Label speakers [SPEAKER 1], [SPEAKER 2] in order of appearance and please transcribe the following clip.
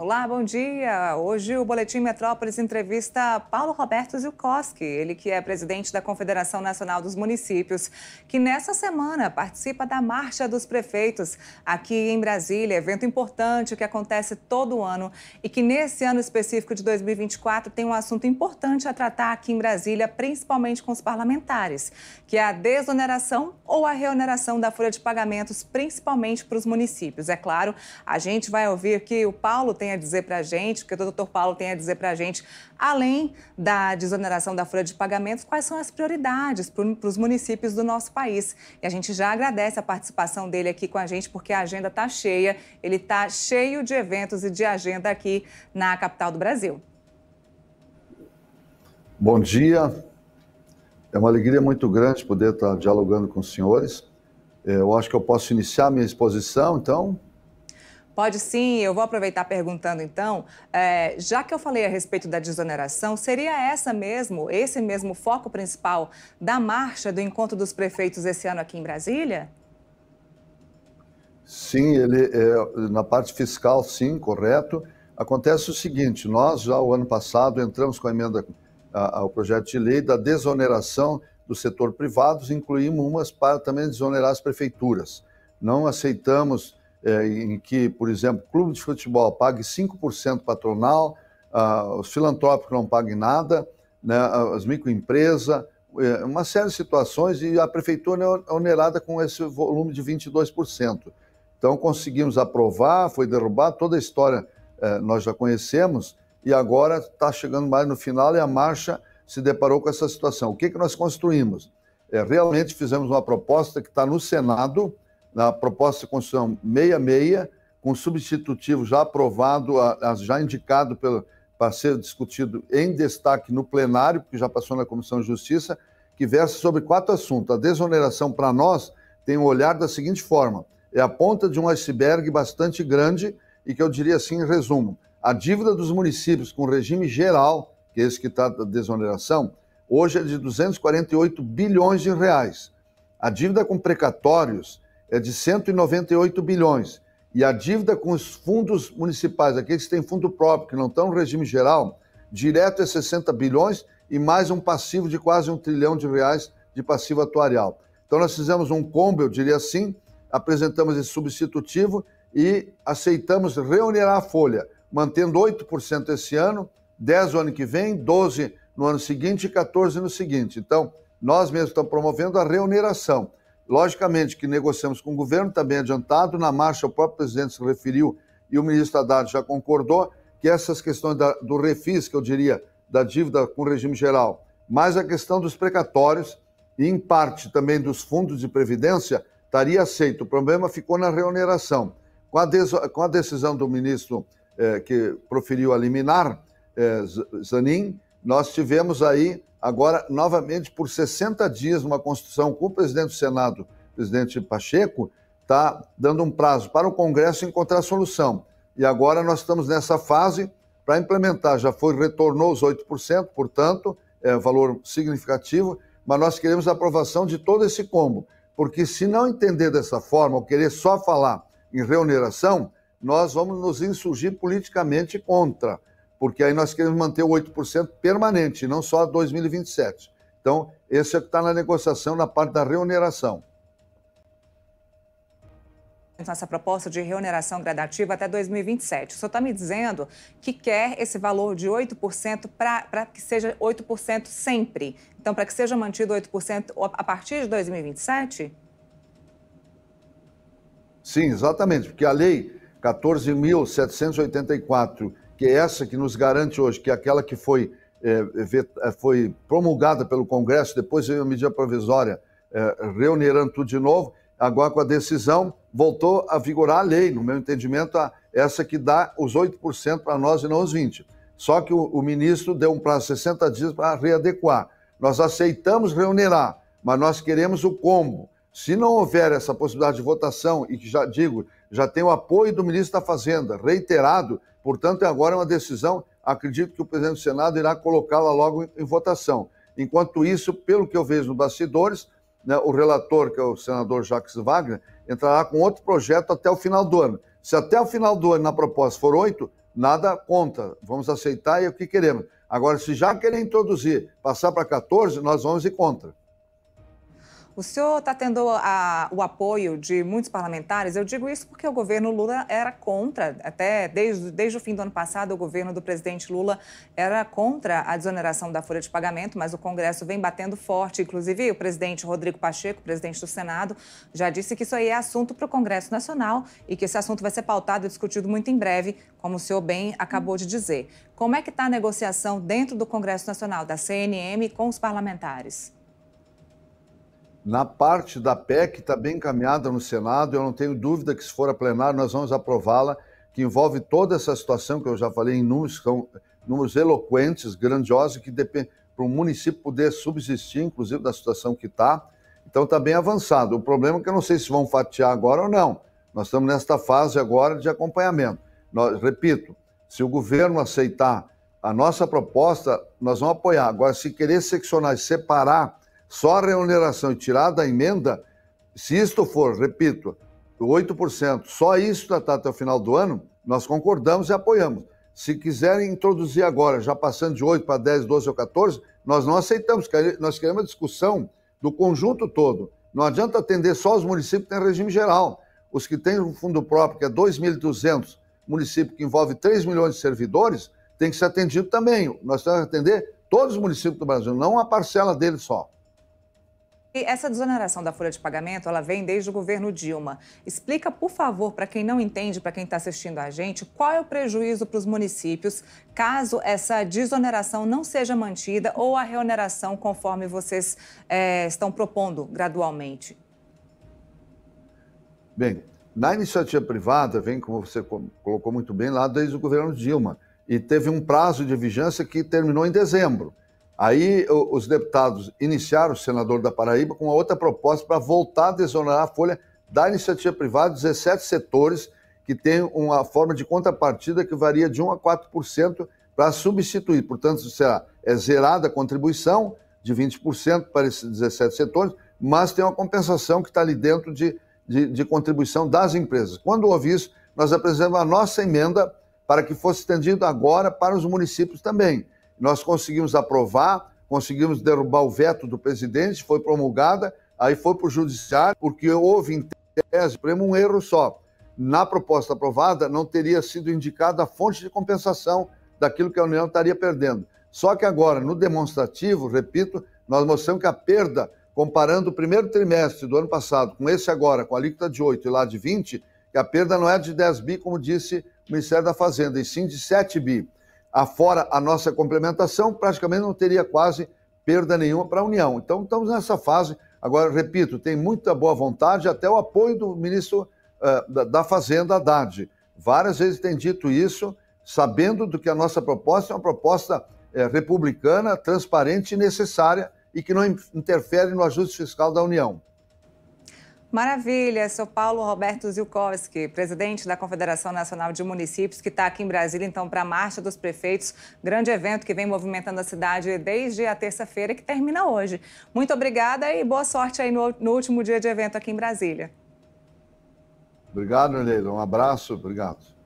[SPEAKER 1] Olá, bom dia. Hoje o Boletim Metrópolis entrevista Paulo Roberto Zilkowski, ele que é presidente da Confederação Nacional dos Municípios, que nessa semana participa da Marcha dos Prefeitos aqui em Brasília, evento importante que acontece todo ano e que nesse ano específico de 2024 tem um assunto importante a tratar aqui em Brasília, principalmente com os parlamentares, que é a desoneração ou a reoneração da folha de pagamentos, principalmente para os municípios. É claro, a gente vai ouvir que o Paulo tem tem a dizer para a gente, o que o doutor Paulo tem a dizer para a gente, além da desoneração da folha de pagamentos, quais são as prioridades para os municípios do nosso país. E a gente já agradece a participação dele aqui com a gente, porque a agenda está cheia, ele está cheio de eventos e de agenda aqui na capital do Brasil.
[SPEAKER 2] Bom dia. É uma alegria muito grande poder estar dialogando com os senhores. É, eu acho que eu posso iniciar minha exposição, então,
[SPEAKER 1] Pode sim, eu vou aproveitar perguntando então, é, já que eu falei a respeito da desoneração, seria essa mesmo, esse mesmo foco principal da marcha do encontro dos prefeitos esse ano aqui em Brasília?
[SPEAKER 2] Sim, ele é, na parte fiscal, sim, correto. Acontece o seguinte: nós já o ano passado entramos com a emenda a, ao projeto de lei da desoneração do setor privado, incluímos umas para também desonerar as prefeituras. Não aceitamos é, em que, por exemplo, clube de futebol pague 5% patronal, ah, os filantrópicos não paguem nada, né, as microempresas, é, uma série de situações, e a prefeitura é, é onerada com esse volume de 22%. Então, conseguimos aprovar, foi derrubado, toda a história nós já conhecemos, e agora está chegando mais no final e a marcha se deparou com essa situação. O que, que nós construímos? É, realmente fizemos uma proposta que está no Senado, na proposta de Constituição 66, com substitutivo já aprovado, já indicado para ser discutido em destaque no plenário, porque já passou na Comissão de Justiça, que versa sobre quatro assuntos. A desoneração, para nós, tem um olhar da seguinte forma: é a ponta de um iceberg bastante grande e que eu diria assim, em resumo, a dívida dos municípios com regime geral, que é esse que está da desoneração, hoje é de 248 bilhões de reais. A dívida com precatórios é de 198 bilhões. E a dívida com os fundos municipais, aqueles que têm fundo próprio, que não estão no regime geral, direto é 60 bilhões e mais um passivo de quase um trilhão de reais de passivo atuarial. Então nós fizemos um combo, eu diria assim, apresentamos esse substitutivo e aceitamos reunir a folha, mantendo 8% esse ano, 10% no ano que vem, 12% no ano seguinte e 14% no seguinte. Então, nós mesmos estamos promovendo a reuneração. Logicamente que negociamos com o governo, também adiantado, na marcha o próprio presidente se referiu e o ministro Haddad já concordou que essas questões da, do refis, que eu diria, da dívida com o regime geral, mais a questão dos precatórios e, em parte, também dos fundos de previdência, estaria aceito. O problema ficou na reoneração. Com a, des, com a decisão do ministro eh, que proferiu a liminar, eh, Zanin, nós tivemos aí agora novamente por 60 dias numa Constituição com o presidente do Senado, presidente Pacheco, está dando um prazo para o Congresso encontrar solução. E agora nós estamos nessa fase para implementar. Já foi, retornou os 8%, portanto, é valor significativo, mas nós queremos a aprovação de todo esse combo, porque se não entender dessa forma, ou querer só falar em reoneração, nós vamos nos insurgir politicamente contra porque aí nós queremos manter o 8% permanente, não só 2027. Então, esse é o que está na negociação na parte da remuneração.
[SPEAKER 1] Nossa proposta de remuneração gradativa até 2027. O senhor está me dizendo que quer esse valor de 8% para que seja 8% sempre. Então, para que seja mantido 8% a partir de 2027?
[SPEAKER 2] Sim, exatamente, porque a lei 14.784 que é essa que nos garante hoje, que é aquela que foi, é, é foi promulgada pelo Congresso, depois veio a medida provisória é, reunirando tudo de novo, agora com a decisão voltou a vigorar a lei, no meu entendimento, a, essa que dá os 8% para nós e não os 20%. Só que o, o ministro deu um prazo de 60 dias para readequar. Nós aceitamos reunirar, mas nós queremos o combo. Se não houver essa possibilidade de votação, e que já digo, já tem o apoio do ministro da Fazenda, reiterado, Portanto, agora é uma decisão, acredito que o presidente do Senado irá colocá-la logo em, em, votação. Enquanto isso, pelo que eu vejo nos bastidores, né, o relator, que é o senador Jacques Wagner, entrará com outro projeto até o final do ano. Se até o final do ano na proposta for oito, nada conta, vamos aceitar e é o que queremos. Agora, se já querem introduzir, passar para 14, nós vamos e contra.
[SPEAKER 1] O senhor está tendo a, o apoio de muitos parlamentares. Eu digo isso porque o governo Lula era contra, até desde, desde o fim do ano passado, o governo do presidente Lula era contra a desoneração da folha de pagamento, mas o Congresso vem batendo forte. Inclusive, o presidente Rodrigo Pacheco, presidente do Senado, já disse que isso aí é assunto para o Congresso Nacional e que esse assunto vai ser pautado e discutido muito em breve, como o senhor bem acabou de dizer. Como é que está a negociação dentro do Congresso Nacional, da CNM, com os parlamentares?
[SPEAKER 2] Na parte da PEC, está bem encaminhada no Senado, eu não tenho dúvida que, se for a plenário, nós vamos aprová-la, que envolve toda essa situação que eu já falei em números, são números eloquentes, grandiosos, que depende para o município poder subsistir, inclusive, da situação que está. Então está bem avançado. O problema é que eu não sei se vão fatiar agora ou não. Nós estamos nesta fase agora de acompanhamento. Nós, repito, se o governo aceitar a nossa proposta, nós vamos apoiar. Agora, se querer seccionar e separar só a remuneração e tirar da emenda, se isto for, repito, 8%, só isso tratar tá até o final do ano, nós concordamos e apoiamos. Se quiserem introduzir agora, já passando de 8 para 10, 12 ou 14, nós não aceitamos, nós queremos a discussão do conjunto todo. Não adianta atender só os municípios que têm regime geral. Os que têm um fundo próprio, que é 2.200, municípios que envolve 3 milhões de servidores, tem que ser atendido também. Nós temos que atender todos os municípios do Brasil, não uma parcela deles só.
[SPEAKER 1] E essa desoneração da folha de pagamento, ela vem desde o governo Dilma. Explica, por favor, para quem não entende, para quem está assistindo a gente, qual é o prejuízo para os municípios caso essa desoneração não seja mantida ou a reoneração conforme vocês é, estão propondo gradualmente?
[SPEAKER 2] Bem, na iniciativa privada, vem, como você colocou muito bem, lá desde o governo Dilma. E teve um prazo de vigência que terminou em dezembro. Aí os deputados iniciaram, o senador da Paraíba, com uma outra proposta para voltar a desonerar a folha da iniciativa privada, 17 setores que tem uma forma de contrapartida que varia de 1 a 4% para substituir. Portanto, será, é zerada a contribuição de 20% para esses 17 setores, mas tem uma compensação que está ali dentro de, de, de contribuição das empresas. Quando houve isso, nós apresentamos a nossa emenda para que fosse estendido agora para os municípios também. Nós conseguimos aprovar, conseguimos derrubar o veto do presidente, foi promulgada, aí foi para o judiciário, porque houve em tese um erro só. Na proposta aprovada, não teria sido indicada a fonte de compensação daquilo que a União estaria perdendo. Só que agora, no demonstrativo, repito, nós mostramos que a perda, comparando o primeiro trimestre do ano passado com esse agora, com a alíquota de 8 e lá de 20, que a perda não é de 10 bi, como disse o Ministério da Fazenda, e sim de 7 bi afora a nossa complementação, praticamente não teria quase perda nenhuma para a União. Então, estamos nessa fase. Agora, repito, tem muita boa vontade, até o apoio do ministro uh, da, da Fazenda, Haddad. Várias vezes tem dito isso, sabendo do que a nossa proposta é uma proposta uh, republicana, transparente e necessária e que não interfere no ajuste fiscal da União.
[SPEAKER 1] Maravilha, sou Paulo Roberto Zilkowski, presidente da Confederação Nacional de Municípios, que está aqui em Brasília, então, para a Marcha dos Prefeitos, grande evento que vem movimentando a cidade desde a terça-feira, que termina hoje. Muito obrigada e boa sorte aí no, no último dia de evento aqui em Brasília.
[SPEAKER 2] Obrigado, Nereida. Um abraço, obrigado.